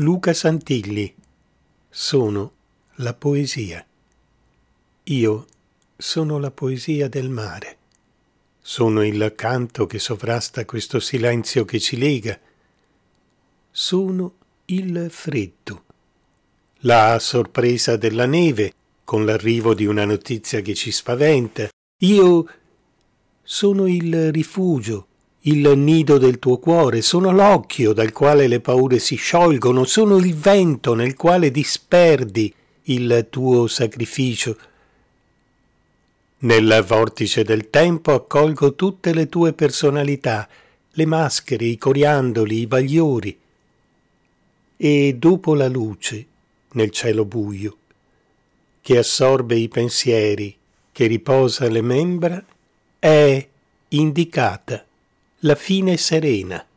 Luca Santilli. Sono la poesia. Io sono la poesia del mare. Sono il canto che sovrasta questo silenzio che ci lega. Sono il freddo. La sorpresa della neve con l'arrivo di una notizia che ci spaventa. Io sono il rifugio il nido del tuo cuore, sono l'occhio dal quale le paure si sciolgono, sono il vento nel quale disperdi il tuo sacrificio. Nel vortice del tempo accolgo tutte le tue personalità, le maschere, i coriandoli, i bagliori. E dopo la luce, nel cielo buio, che assorbe i pensieri, che riposa le membra, è indicata la fine serena